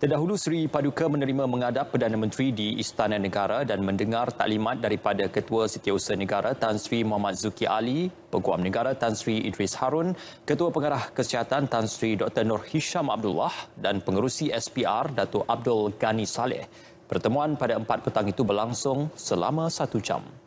Terdahulu Sri Paduka menerima mengadap Perdana Menteri di Istana Negara dan mendengar taklimat daripada Ketua Setiausaha Negara Tan Sri Muhammad Zuki Ali, Peguam Negara Tan Sri Idris Harun, Ketua Pengarah Kesihatan Tan Sri Dr. Nur Hisham Abdullah dan Pengerusi SPR Datuk Abdul Ghani Saleh. Pertemuan pada empat petang itu berlangsung selama satu jam.